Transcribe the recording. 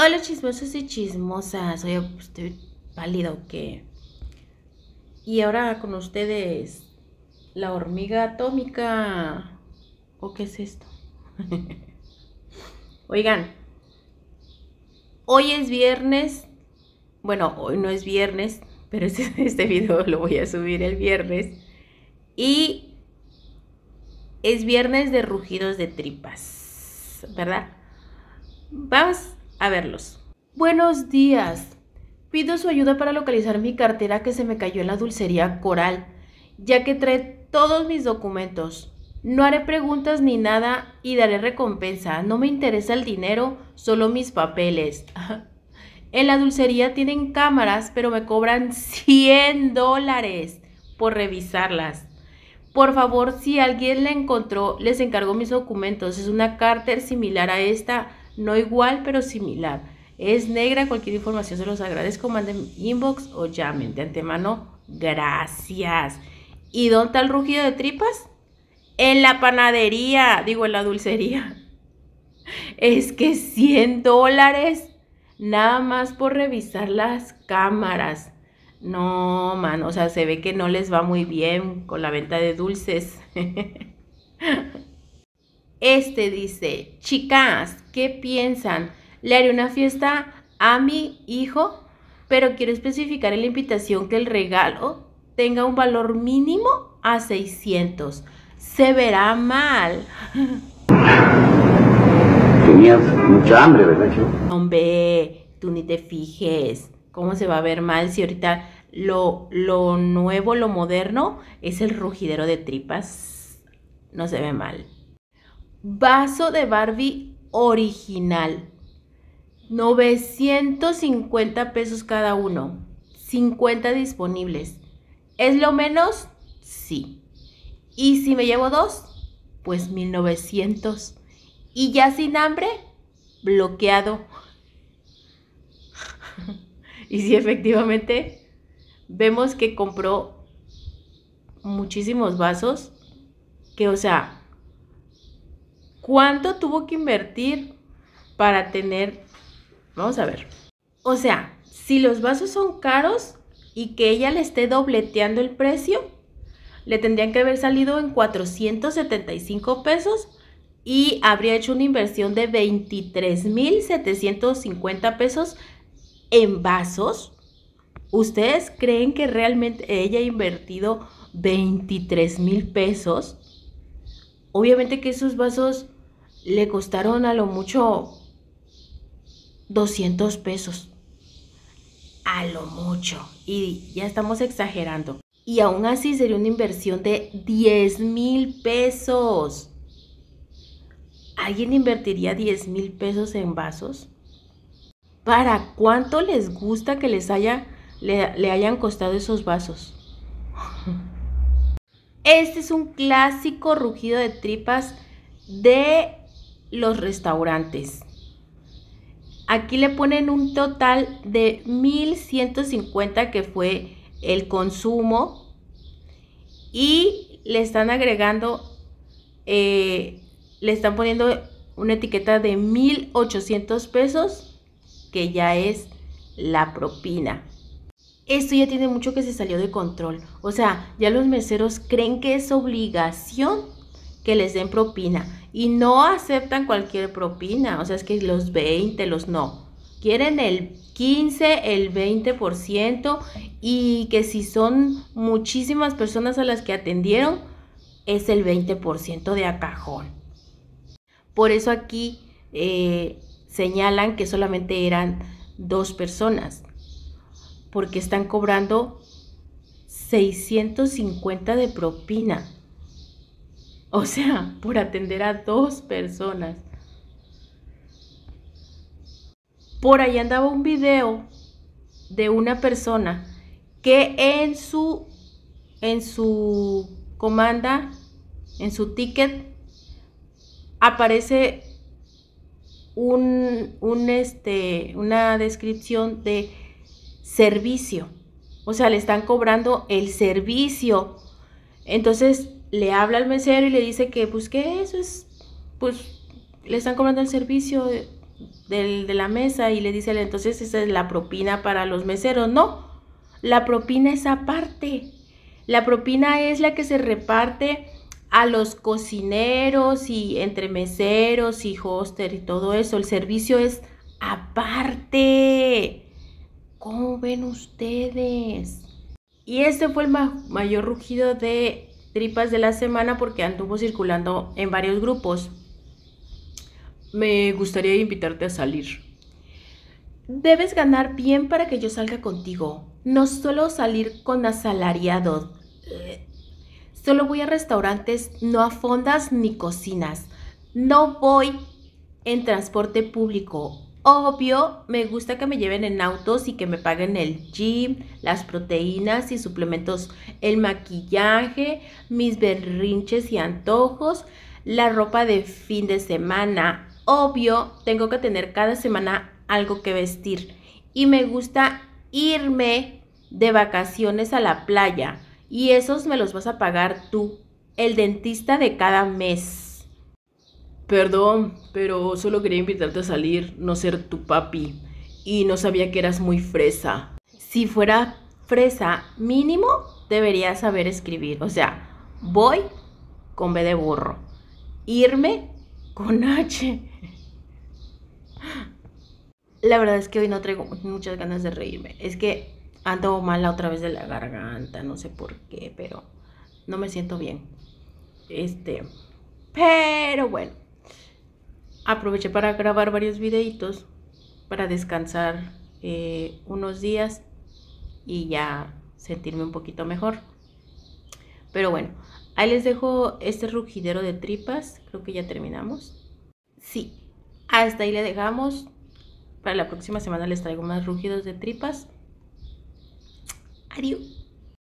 Hola chismosos y chismosas, oye, pues, estoy pálido o Y ahora con ustedes, la hormiga atómica. ¿O qué es esto? Oigan, hoy es viernes. Bueno, hoy no es viernes, pero este, este video lo voy a subir el viernes. Y es viernes de rugidos de tripas, ¿verdad? Vamos a verlos. Buenos días. Pido su ayuda para localizar mi cartera que se me cayó en la dulcería Coral, ya que trae todos mis documentos. No haré preguntas ni nada y daré recompensa. No me interesa el dinero, solo mis papeles. en la dulcería tienen cámaras, pero me cobran 100 dólares por revisarlas. Por favor, si alguien la encontró, les encargo mis documentos. Es una cárter similar a esta no igual pero similar. Es negra, cualquier información se los agradezco, manden inbox o llamen. De antemano, gracias. ¿Y dónde está el rugido de tripas? En la panadería, digo, en la dulcería. Es que 100 dólares nada más por revisar las cámaras. No, man, o sea, se ve que no les va muy bien con la venta de dulces. Este dice, chicas, ¿qué piensan? ¿Le haré una fiesta a mi hijo? Pero quiero especificar en la invitación que el regalo tenga un valor mínimo a 600. Se verá mal. Tenías mucha hambre, ¿verdad, Hombre, tú ni te fijes. ¿Cómo se va a ver mal si ahorita lo, lo nuevo, lo moderno es el rugidero de tripas? No se ve mal. Vaso de Barbie original. 950 pesos cada uno. 50 disponibles. ¿Es lo menos? Sí. ¿Y si me llevo dos? Pues 1900. ¿Y ya sin hambre? Bloqueado. y si efectivamente vemos que compró muchísimos vasos, que o sea, ¿Cuánto tuvo que invertir para tener... Vamos a ver. O sea, si los vasos son caros y que ella le esté dobleteando el precio, le tendrían que haber salido en 475 pesos y habría hecho una inversión de 23.750 pesos en vasos. ¿Ustedes creen que realmente ella ha invertido 23 mil pesos? Obviamente que esos vasos le costaron a lo mucho 200 pesos. A lo mucho. Y ya estamos exagerando. Y aún así sería una inversión de 10 mil pesos. ¿Alguien invertiría 10 mil pesos en vasos? ¿Para cuánto les gusta que les haya, le, le hayan costado esos vasos? Este es un clásico rugido de tripas de los restaurantes. Aquí le ponen un total de 1150 que fue el consumo y le están agregando, eh, le están poniendo una etiqueta de 1800 pesos que ya es la propina. Esto ya tiene mucho que se salió de control. O sea, ya los meseros creen que es obligación que les den propina. Y no aceptan cualquier propina, o sea, es que los 20, los no. Quieren el 15, el 20% y que si son muchísimas personas a las que atendieron, es el 20% de acajón Por eso aquí eh, señalan que solamente eran dos personas, porque están cobrando 650 de propina. O sea, por atender a dos personas. Por ahí andaba un video de una persona que en su en su comanda, en su ticket aparece un, este, una descripción de servicio. O sea, le están cobrando el servicio entonces le habla al mesero y le dice que pues que eso es, pues le están cobrando el servicio de, la mesa y le dice, entonces esa es la propina para los meseros. No, la propina es aparte. La propina es la que se reparte a los cocineros y entre meseros y hoster y todo eso. El servicio es aparte. ¿Cómo ven ustedes? Y este fue el mayor rugido de tripas de la semana porque anduvo circulando en varios grupos. Me gustaría invitarte a salir. Debes ganar bien para que yo salga contigo. No suelo salir con asalariados. Eh, solo voy a restaurantes, no a fondas ni cocinas. No voy en transporte público Obvio, me gusta que me lleven en autos y que me paguen el gym, las proteínas y suplementos, el maquillaje, mis berrinches y antojos, la ropa de fin de semana. Obvio, tengo que tener cada semana algo que vestir. Y me gusta irme de vacaciones a la playa. Y esos me los vas a pagar tú, el dentista de cada mes. Perdón, pero solo quería invitarte a salir, no ser tu papi. Y no sabía que eras muy fresa. Si fuera fresa, mínimo debería saber escribir. O sea, voy con B de burro. Irme con H. La verdad es que hoy no traigo muchas ganas de reírme. Es que ando mal la otra vez de la garganta, no sé por qué, pero no me siento bien. Este, pero bueno aproveché para grabar varios videitos para descansar eh, unos días y ya sentirme un poquito mejor. Pero bueno, ahí les dejo este rugidero de tripas. Creo que ya terminamos. Sí, hasta ahí le dejamos. Para la próxima semana les traigo más rugidos de tripas. Adiós.